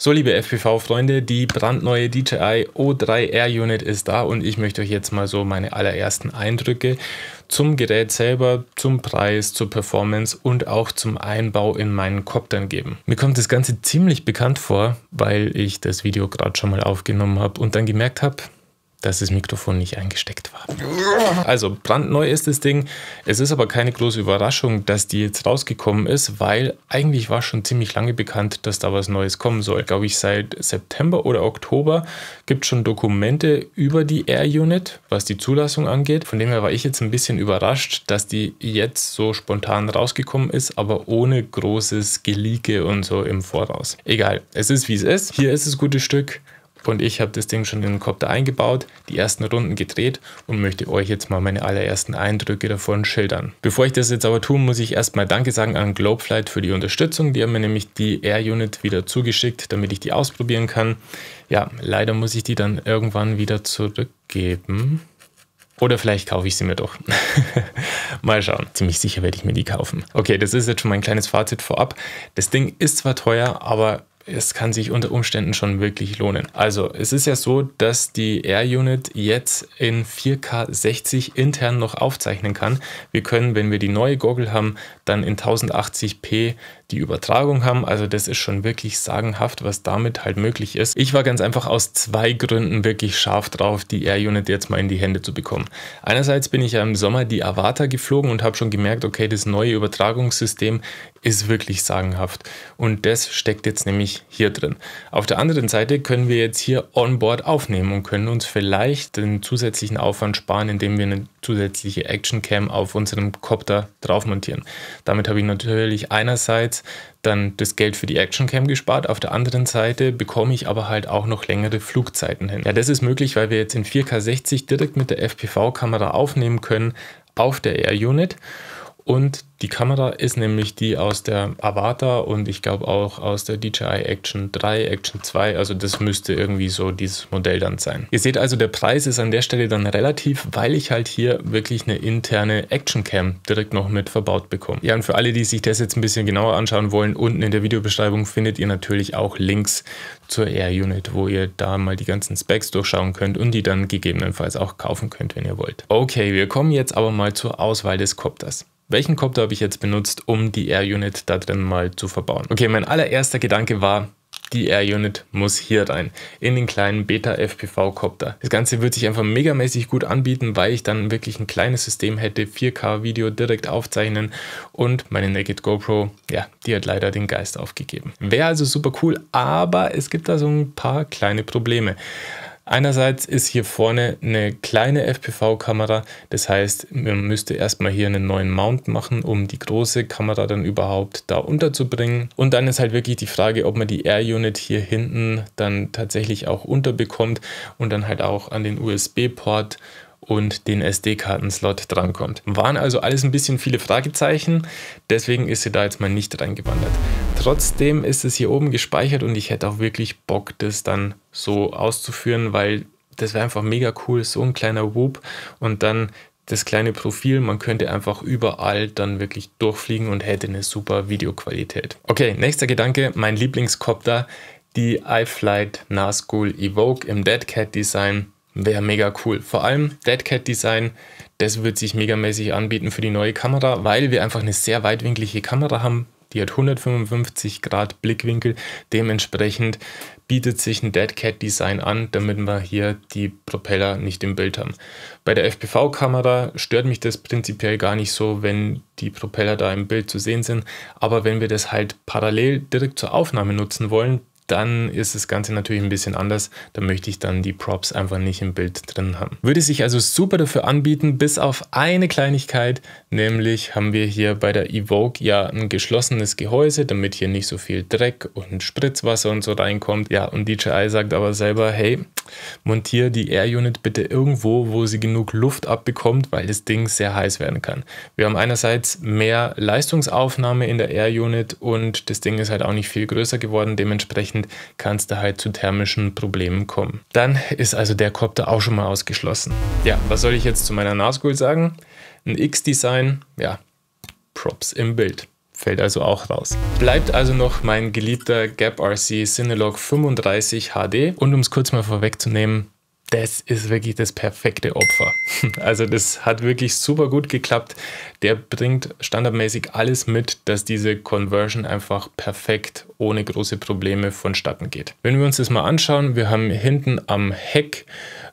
So, liebe FPV-Freunde, die brandneue DJI O3R Unit ist da und ich möchte euch jetzt mal so meine allerersten Eindrücke zum Gerät selber, zum Preis, zur Performance und auch zum Einbau in meinen Coptern geben. Mir kommt das Ganze ziemlich bekannt vor, weil ich das Video gerade schon mal aufgenommen habe und dann gemerkt habe, dass das Mikrofon nicht eingesteckt war. Also brandneu ist das Ding. Es ist aber keine große Überraschung, dass die jetzt rausgekommen ist, weil eigentlich war schon ziemlich lange bekannt, dass da was Neues kommen soll. Glaube ich, seit September oder Oktober gibt es schon Dokumente über die Air Unit, was die Zulassung angeht. Von dem her war ich jetzt ein bisschen überrascht, dass die jetzt so spontan rausgekommen ist, aber ohne großes Geleake und so im Voraus. Egal, es ist wie es ist. Hier ist das gute Stück. Und ich habe das Ding schon in den Copter eingebaut, die ersten Runden gedreht und möchte euch jetzt mal meine allerersten Eindrücke davon schildern. Bevor ich das jetzt aber tue, muss ich erstmal Danke sagen an Globeflight für die Unterstützung. Die haben mir nämlich die Air Unit wieder zugeschickt, damit ich die ausprobieren kann. Ja, leider muss ich die dann irgendwann wieder zurückgeben. Oder vielleicht kaufe ich sie mir doch. Mal schauen. Ziemlich sicher werde ich mir die kaufen. Okay, das ist jetzt schon mein kleines Fazit vorab. Das Ding ist zwar teuer, aber es kann sich unter Umständen schon wirklich lohnen. Also es ist ja so, dass die Air Unit jetzt in 4K 60 intern noch aufzeichnen kann. Wir können, wenn wir die neue Goggle haben, dann in 1080p die Übertragung haben. Also das ist schon wirklich sagenhaft, was damit halt möglich ist. Ich war ganz einfach aus zwei Gründen wirklich scharf drauf, die Air-Unit jetzt mal in die Hände zu bekommen. Einerseits bin ich ja im Sommer die Avatar geflogen und habe schon gemerkt, okay, das neue Übertragungssystem ist wirklich sagenhaft. Und das steckt jetzt nämlich hier drin. Auf der anderen Seite können wir jetzt hier onboard aufnehmen und können uns vielleicht den zusätzlichen Aufwand sparen, indem wir eine zusätzliche Action Cam auf unserem Copter drauf montieren. Damit habe ich natürlich einerseits einerseits dann das Geld für die Actioncam gespart, auf der anderen Seite bekomme ich aber halt auch noch längere Flugzeiten hin. Ja, das ist möglich, weil wir jetzt in 4K 60 direkt mit der FPV-Kamera aufnehmen können auf der Air Unit und die Kamera ist nämlich die aus der Avatar und ich glaube auch aus der DJI Action 3, Action 2. Also das müsste irgendwie so dieses Modell dann sein. Ihr seht also, der Preis ist an der Stelle dann relativ, weil ich halt hier wirklich eine interne Action Cam direkt noch mit verbaut bekomme. Ja, und für alle, die sich das jetzt ein bisschen genauer anschauen wollen, unten in der Videobeschreibung findet ihr natürlich auch Links zur Air Unit, wo ihr da mal die ganzen Specs durchschauen könnt und die dann gegebenenfalls auch kaufen könnt, wenn ihr wollt. Okay, wir kommen jetzt aber mal zur Auswahl des Copters welchen Copter habe ich jetzt benutzt, um die Air-Unit da drin mal zu verbauen? Okay, mein allererster Gedanke war, die Air-Unit muss hier rein, in den kleinen Beta-FPV-Copter. Das Ganze wird sich einfach megamäßig gut anbieten, weil ich dann wirklich ein kleines System hätte, 4K-Video direkt aufzeichnen und meine Naked GoPro, ja, die hat leider den Geist aufgegeben. Wäre also super cool, aber es gibt da so ein paar kleine Probleme. Einerseits ist hier vorne eine kleine FPV-Kamera, das heißt, man müsste erstmal hier einen neuen Mount machen, um die große Kamera dann überhaupt da unterzubringen. Und dann ist halt wirklich die Frage, ob man die Air-Unit hier hinten dann tatsächlich auch unterbekommt und dann halt auch an den USB-Port und den SD-Kartenslot drankommt. Waren also alles ein bisschen viele Fragezeichen, deswegen ist sie da jetzt mal nicht reingewandert. Trotzdem ist es hier oben gespeichert und ich hätte auch wirklich Bock, das dann so auszuführen, weil das wäre einfach mega cool, so ein kleiner Whoop und dann das kleine Profil, man könnte einfach überall dann wirklich durchfliegen und hätte eine super Videoqualität. Okay, nächster Gedanke, mein Lieblingscopter, die iFlight NASGUL Evoke im Deadcat Design wäre mega cool. Vor allem Dead Cat Design, das wird sich megamäßig anbieten für die neue Kamera, weil wir einfach eine sehr weitwinklige Kamera haben. Die hat 155 Grad Blickwinkel. Dementsprechend bietet sich ein Dead Cat Design an, damit wir hier die Propeller nicht im Bild haben. Bei der FPV-Kamera stört mich das prinzipiell gar nicht so, wenn die Propeller da im Bild zu sehen sind. Aber wenn wir das halt parallel direkt zur Aufnahme nutzen wollen, dann ist das Ganze natürlich ein bisschen anders. Da möchte ich dann die Props einfach nicht im Bild drin haben. Würde sich also super dafür anbieten, bis auf eine Kleinigkeit, nämlich haben wir hier bei der Evoke ja ein geschlossenes Gehäuse, damit hier nicht so viel Dreck und Spritzwasser und so reinkommt. Ja, und DJI sagt aber selber, hey, montiere die Air Unit bitte irgendwo, wo sie genug Luft abbekommt, weil das Ding sehr heiß werden kann. Wir haben einerseits mehr Leistungsaufnahme in der Air Unit und das Ding ist halt auch nicht viel größer geworden, dementsprechend dementsprechend kann es da halt zu thermischen Problemen kommen. Dann ist also der Copter auch schon mal ausgeschlossen. Ja, was soll ich jetzt zu meiner Nazgul sagen? Ein X-Design, ja, Props im Bild fällt also auch raus. Bleibt also noch mein geliebter Gap RC Cinelog 35 HD und um es kurz mal vorwegzunehmen, das ist wirklich das perfekte Opfer. Also das hat wirklich super gut geklappt. Der bringt standardmäßig alles mit, dass diese Conversion einfach perfekt ohne große Probleme vonstatten geht. Wenn wir uns das mal anschauen, wir haben hinten am Heck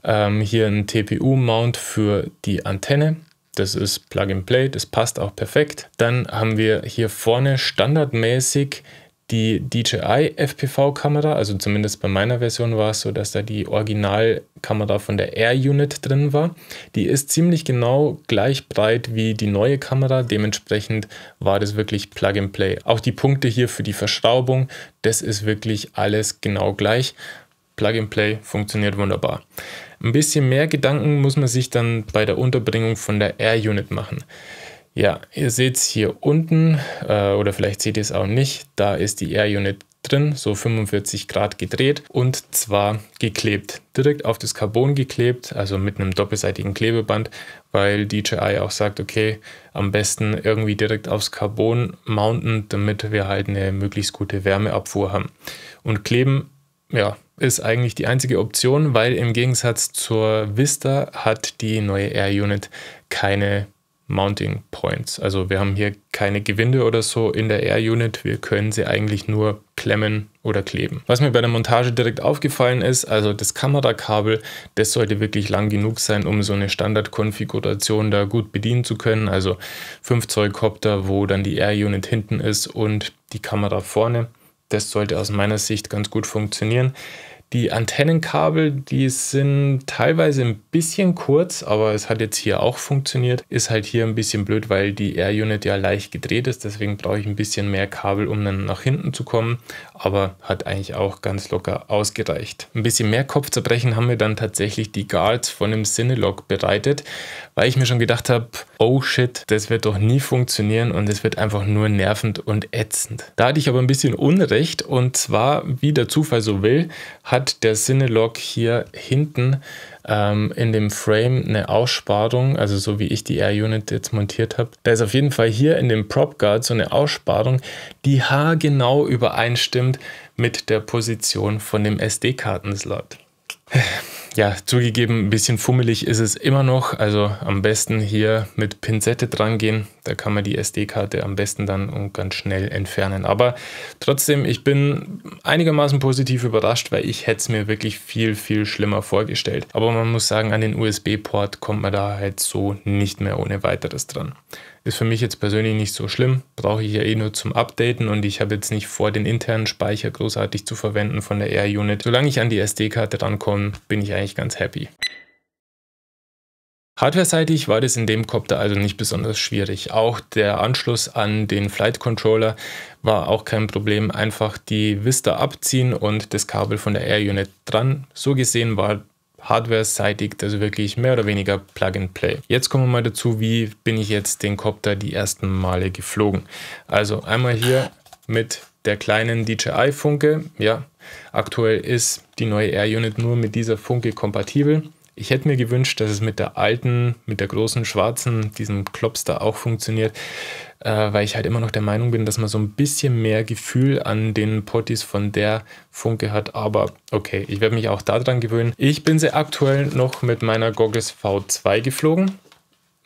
ähm, hier einen TPU-Mount für die Antenne. Das ist Plug and Play, das passt auch perfekt. Dann haben wir hier vorne standardmäßig die DJI FPV-Kamera, also zumindest bei meiner Version war es so, dass da die Originalkamera von der Air-Unit drin war. Die ist ziemlich genau gleich breit wie die neue Kamera, dementsprechend war das wirklich Plug-and-Play. Auch die Punkte hier für die Verschraubung, das ist wirklich alles genau gleich. Plug-and-Play funktioniert wunderbar. Ein bisschen mehr Gedanken muss man sich dann bei der Unterbringung von der Air-Unit machen. Ja, ihr seht es hier unten äh, oder vielleicht seht ihr es auch nicht, da ist die Air Unit drin, so 45 Grad gedreht und zwar geklebt, direkt auf das Carbon geklebt, also mit einem doppelseitigen Klebeband, weil DJI auch sagt, okay, am besten irgendwie direkt aufs Carbon mounten, damit wir halt eine möglichst gute Wärmeabfuhr haben. Und kleben, ja, ist eigentlich die einzige Option, weil im Gegensatz zur Vista hat die neue Air Unit keine Mounting Points. Also wir haben hier keine Gewinde oder so in der Air Unit. Wir können sie eigentlich nur klemmen oder kleben. Was mir bei der Montage direkt aufgefallen ist, also das Kamerakabel, das sollte wirklich lang genug sein, um so eine Standardkonfiguration da gut bedienen zu können. Also 5 Zoll Copter, wo dann die Air Unit hinten ist und die Kamera vorne. Das sollte aus meiner Sicht ganz gut funktionieren. Die Antennenkabel, die sind teilweise ein bisschen kurz, aber es hat jetzt hier auch funktioniert. Ist halt hier ein bisschen blöd, weil die Air-Unit ja leicht gedreht ist. Deswegen brauche ich ein bisschen mehr Kabel, um dann nach hinten zu kommen. Aber hat eigentlich auch ganz locker ausgereicht. Ein bisschen mehr Kopfzerbrechen haben wir dann tatsächlich die Guards von dem Cinelock bereitet, weil ich mir schon gedacht habe, oh shit, das wird doch nie funktionieren und es wird einfach nur nervend und ätzend. Da hatte ich aber ein bisschen Unrecht und zwar, wie der Zufall so will, hat der Cinelog hier hinten ähm, in dem Frame eine Aussparung, also so wie ich die Air-Unit jetzt montiert habe. Da ist auf jeden Fall hier in dem Prop Guard so eine Aussparung, die haargenau übereinstimmt mit der Position von dem SD-Kartenslot ja, zugegeben, ein bisschen fummelig ist es immer noch. Also am besten hier mit Pinzette dran gehen. Da kann man die SD-Karte am besten dann und ganz schnell entfernen. Aber trotzdem, ich bin einigermaßen positiv überrascht, weil ich hätte es mir wirklich viel, viel schlimmer vorgestellt. Aber man muss sagen, an den USB-Port kommt man da halt so nicht mehr ohne weiteres dran. Ist für mich jetzt persönlich nicht so schlimm, brauche ich ja eh nur zum Updaten und ich habe jetzt nicht vor, den internen Speicher großartig zu verwenden von der air unit Solange ich an die SD-Karte rankomme, bin ich eigentlich ganz happy. Hardware-seitig war das in dem Copter also nicht besonders schwierig. Auch der Anschluss an den Flight Controller war auch kein Problem. Einfach die Vista abziehen und das Kabel von der Air Unit dran. So gesehen war hardware-seitig, also wirklich mehr oder weniger Plug and Play. Jetzt kommen wir mal dazu, wie bin ich jetzt den Copter die ersten Male geflogen. Also einmal hier mit der kleinen DJI-Funke. Ja, aktuell ist die neue Air Unit nur mit dieser Funke kompatibel. Ich hätte mir gewünscht, dass es mit der alten, mit der großen schwarzen, diesem Klopster auch funktioniert, äh, weil ich halt immer noch der Meinung bin, dass man so ein bisschen mehr Gefühl an den Potties von der Funke hat. Aber okay, ich werde mich auch daran gewöhnen. Ich bin sehr aktuell noch mit meiner Goggles V2 geflogen.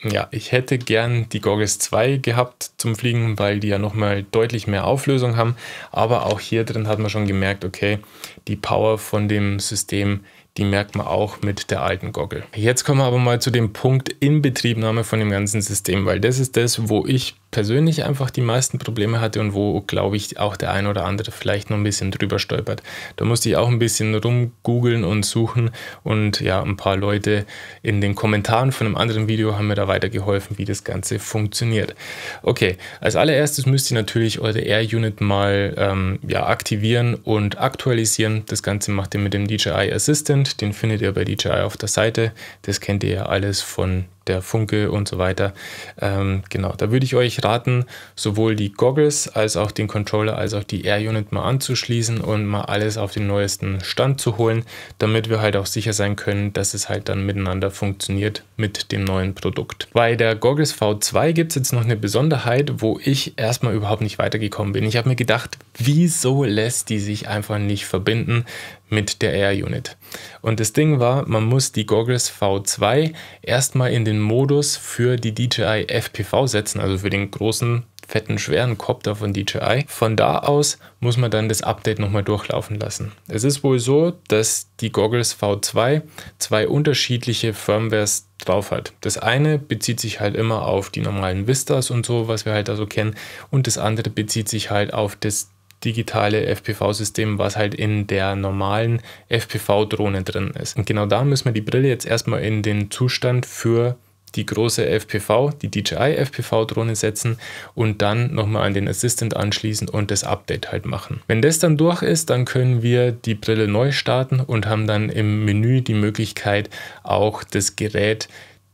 Ja, ich hätte gern die Goggles 2 gehabt zum Fliegen, weil die ja nochmal deutlich mehr Auflösung haben. Aber auch hier drin hat man schon gemerkt, okay, die Power von dem System ist die merkt man auch mit der alten Goggle. Jetzt kommen wir aber mal zu dem Punkt Inbetriebnahme von dem ganzen System, weil das ist das, wo ich persönlich einfach die meisten Probleme hatte und wo, glaube ich, auch der ein oder andere vielleicht noch ein bisschen drüber stolpert. Da musste ich auch ein bisschen rumgoogeln und suchen und ja, ein paar Leute in den Kommentaren von einem anderen Video haben mir da weitergeholfen, wie das Ganze funktioniert. Okay, als allererstes müsst ihr natürlich eure Air-Unit mal ähm, ja, aktivieren und aktualisieren. Das Ganze macht ihr mit dem DJI Assistant, den findet ihr bei DJI auf der Seite. Das kennt ihr ja alles von der Funke und so weiter. Ähm, genau, da würde ich euch raten, sowohl die Goggles als auch den Controller als auch die Air Unit mal anzuschließen und mal alles auf den neuesten Stand zu holen, damit wir halt auch sicher sein können, dass es halt dann miteinander funktioniert mit dem neuen Produkt. Bei der Goggles V2 gibt es jetzt noch eine Besonderheit, wo ich erstmal überhaupt nicht weitergekommen bin. Ich habe mir gedacht, wieso lässt die sich einfach nicht verbinden? mit der Air Unit. Und das Ding war, man muss die Goggles V2 erstmal in den den Modus für die DJI FPV setzen, also für den großen fetten, schweren Copter von DJI. Von da aus muss man dann das Update nochmal durchlaufen lassen. Es ist wohl so, dass die Goggles V2 zwei unterschiedliche Firmwares drauf hat. Das eine bezieht sich halt immer auf die normalen Vistas und so, was wir halt da so kennen, und das andere bezieht sich halt auf das digitale FPV-System, was halt in der normalen FPV-Drohne drin ist. Und genau da müssen wir die Brille jetzt erstmal in den Zustand für die große FPV, die DJI FPV-Drohne setzen und dann nochmal an den Assistant anschließen und das Update halt machen. Wenn das dann durch ist, dann können wir die Brille neu starten und haben dann im Menü die Möglichkeit, auch das Gerät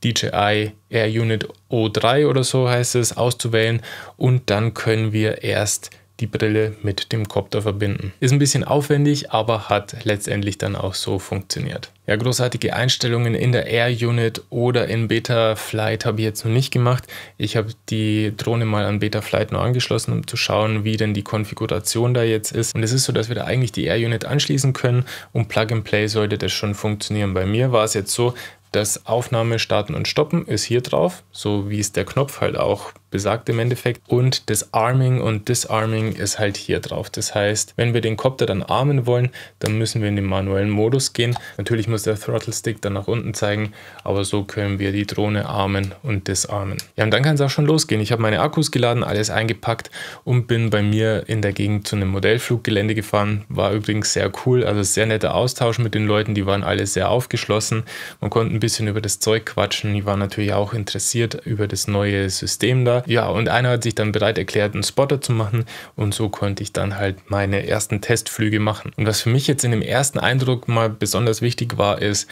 DJI Air Unit O3 oder so heißt es, auszuwählen und dann können wir erst die Brille mit dem Kopter verbinden. Ist ein bisschen aufwendig, aber hat letztendlich dann auch so funktioniert. Ja, großartige Einstellungen in der Air-Unit oder in Beta Flight habe ich jetzt noch nicht gemacht. Ich habe die Drohne mal an Beta Flight nur angeschlossen, um zu schauen, wie denn die Konfiguration da jetzt ist. Und es ist so, dass wir da eigentlich die Air-Unit anschließen können und Plug and Play sollte das schon funktionieren. Bei mir war es jetzt so, das Aufnahme starten und stoppen ist hier drauf, so wie es der Knopf halt auch besagt im Endeffekt. Und das Arming und Disarming ist halt hier drauf. Das heißt, wenn wir den Copter dann armen wollen, dann müssen wir in den manuellen Modus gehen. Natürlich muss der Throttle Stick dann nach unten zeigen, aber so können wir die Drohne armen und disarmen. Ja, und dann kann es auch schon losgehen. Ich habe meine Akkus geladen, alles eingepackt und bin bei mir in der Gegend zu einem Modellfluggelände gefahren. War übrigens sehr cool, also sehr netter Austausch mit den Leuten. Die waren alle sehr aufgeschlossen. Man konnte ein bisschen über das Zeug quatschen. Die waren natürlich auch interessiert über das neue System da. Ja, und einer hat sich dann bereit erklärt, einen Spotter zu machen und so konnte ich dann halt meine ersten Testflüge machen. Und was für mich jetzt in dem ersten Eindruck mal besonders wichtig war, ist,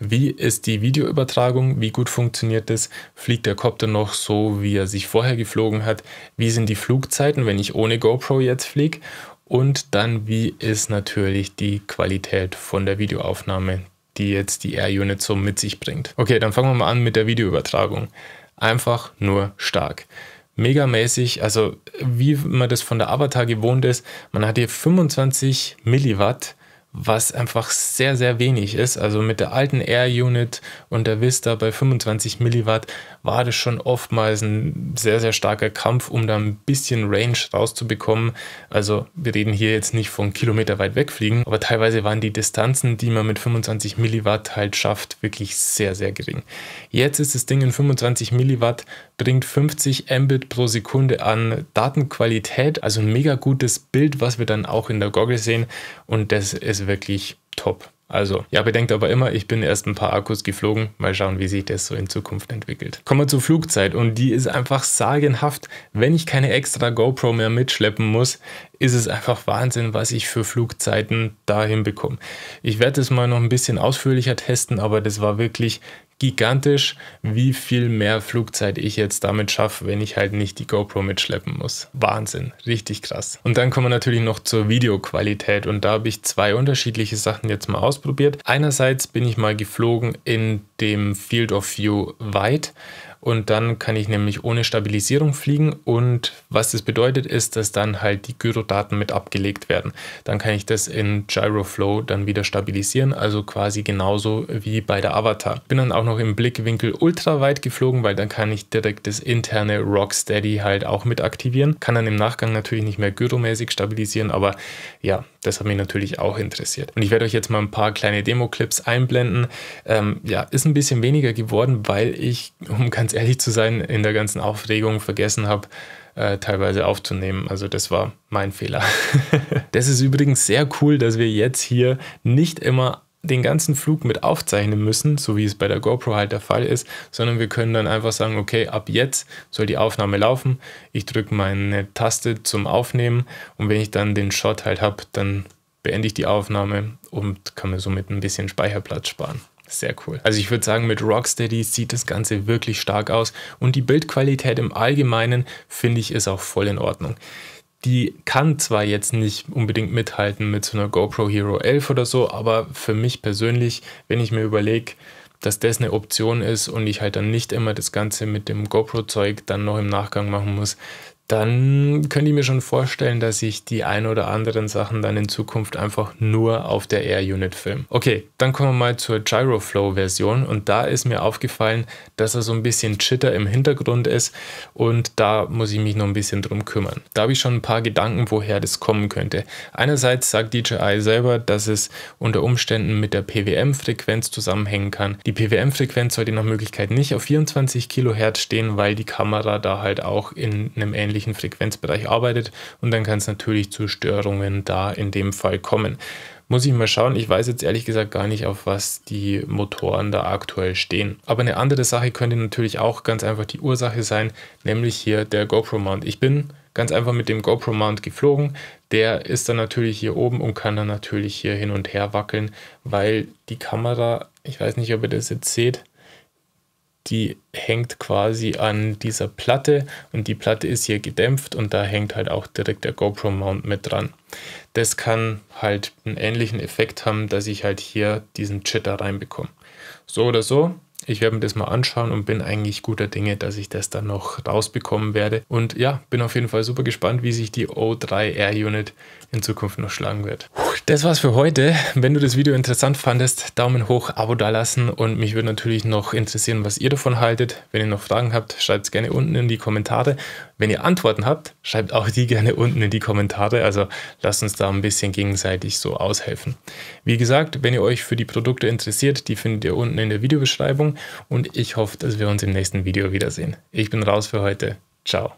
wie ist die Videoübertragung? Wie gut funktioniert das? Fliegt der Kopter noch so, wie er sich vorher geflogen hat? Wie sind die Flugzeiten, wenn ich ohne GoPro jetzt fliege? Und dann, wie ist natürlich die Qualität von der Videoaufnahme, die jetzt die Air Unit so mit sich bringt? Okay, dann fangen wir mal an mit der Videoübertragung einfach nur stark. Megamäßig, also wie man das von der Avatar gewohnt ist, man hat hier 25 Milliwatt was einfach sehr, sehr wenig ist. Also mit der alten Air Unit und der Vista bei 25 Milliwatt war das schon oftmals ein sehr, sehr starker Kampf, um da ein bisschen Range rauszubekommen. Also wir reden hier jetzt nicht von Kilometer weit wegfliegen, aber teilweise waren die Distanzen, die man mit 25 Milliwatt halt schafft, wirklich sehr, sehr gering. Jetzt ist das Ding in 25 Milliwatt, bringt 50 Mbit pro Sekunde an Datenqualität, also ein mega gutes Bild, was wir dann auch in der Goggle sehen und das ist ist wirklich top. Also, ja, bedenkt aber immer, ich bin erst ein paar Akkus geflogen. Mal schauen, wie sich das so in Zukunft entwickelt. Kommen wir zur Flugzeit und die ist einfach sagenhaft. Wenn ich keine extra GoPro mehr mitschleppen muss, ist es einfach Wahnsinn, was ich für Flugzeiten da hinbekomme. Ich werde es mal noch ein bisschen ausführlicher testen, aber das war wirklich gigantisch, wie viel mehr Flugzeit ich jetzt damit schaffe, wenn ich halt nicht die GoPro mitschleppen muss. Wahnsinn, richtig krass. Und dann kommen wir natürlich noch zur Videoqualität und da habe ich zwei unterschiedliche Sachen jetzt mal ausprobiert. Einerseits bin ich mal geflogen in dem Field of View weit und dann kann ich nämlich ohne Stabilisierung fliegen. Und was das bedeutet, ist, dass dann halt die Gyrodaten mit abgelegt werden. Dann kann ich das in Gyroflow dann wieder stabilisieren. Also quasi genauso wie bei der Avatar. Bin dann auch noch im Blickwinkel ultra weit geflogen, weil dann kann ich direkt das interne Rocksteady halt auch mit aktivieren. Kann dann im Nachgang natürlich nicht mehr gyromäßig stabilisieren, aber ja, das hat mich natürlich auch interessiert. Und ich werde euch jetzt mal ein paar kleine Demo-Clips einblenden. Ähm, ja, ist ein bisschen weniger geworden, weil ich, um ganz ehrlich zu sein, in der ganzen Aufregung vergessen habe, äh, teilweise aufzunehmen. Also das war mein Fehler. das ist übrigens sehr cool, dass wir jetzt hier nicht immer den ganzen Flug mit aufzeichnen müssen, so wie es bei der GoPro halt der Fall ist, sondern wir können dann einfach sagen, okay, ab jetzt soll die Aufnahme laufen. Ich drücke meine Taste zum Aufnehmen und wenn ich dann den Shot halt habe, dann beende ich die Aufnahme und kann mir somit ein bisschen Speicherplatz sparen. Sehr cool. Also ich würde sagen, mit Rocksteady sieht das Ganze wirklich stark aus und die Bildqualität im Allgemeinen finde ich ist auch voll in Ordnung. Die kann zwar jetzt nicht unbedingt mithalten mit so einer GoPro Hero 11 oder so, aber für mich persönlich, wenn ich mir überlege, dass das eine Option ist und ich halt dann nicht immer das Ganze mit dem GoPro-Zeug dann noch im Nachgang machen muss, dann könnte ich mir schon vorstellen, dass ich die ein oder anderen Sachen dann in Zukunft einfach nur auf der Air-Unit film. Okay, dann kommen wir mal zur Gyroflow-Version und da ist mir aufgefallen, dass da so ein bisschen Chitter im Hintergrund ist und da muss ich mich noch ein bisschen drum kümmern. Da habe ich schon ein paar Gedanken, woher das kommen könnte. Einerseits sagt DJI selber, dass es unter Umständen mit der PWM-Frequenz zusammenhängen kann. Die PWM-Frequenz sollte nach Möglichkeit nicht auf 24 Kilohertz stehen, weil die Kamera da halt auch in einem ähnlichen ähnlichen Frequenzbereich arbeitet und dann kann es natürlich zu Störungen da in dem Fall kommen. Muss ich mal schauen, ich weiß jetzt ehrlich gesagt gar nicht, auf was die Motoren da aktuell stehen. Aber eine andere Sache könnte natürlich auch ganz einfach die Ursache sein, nämlich hier der GoPro Mount. Ich bin ganz einfach mit dem GoPro Mount geflogen. Der ist dann natürlich hier oben und kann dann natürlich hier hin und her wackeln, weil die Kamera, ich weiß nicht, ob ihr das jetzt seht, die hängt quasi an dieser Platte und die Platte ist hier gedämpft und da hängt halt auch direkt der GoPro Mount mit dran. Das kann halt einen ähnlichen Effekt haben, dass ich halt hier diesen Chitter reinbekomme. So oder so, ich werde mir das mal anschauen und bin eigentlich guter Dinge, dass ich das dann noch rausbekommen werde. Und ja, bin auf jeden Fall super gespannt, wie sich die O3R-Unit in Zukunft noch schlagen wird. Das war's für heute. Wenn du das Video interessant fandest, Daumen hoch, Abo dalassen und mich würde natürlich noch interessieren, was ihr davon haltet. Wenn ihr noch Fragen habt, schreibt es gerne unten in die Kommentare. Wenn ihr Antworten habt, schreibt auch die gerne unten in die Kommentare. Also lasst uns da ein bisschen gegenseitig so aushelfen. Wie gesagt, wenn ihr euch für die Produkte interessiert, die findet ihr unten in der Videobeschreibung und ich hoffe, dass wir uns im nächsten Video wiedersehen. Ich bin raus für heute. Ciao.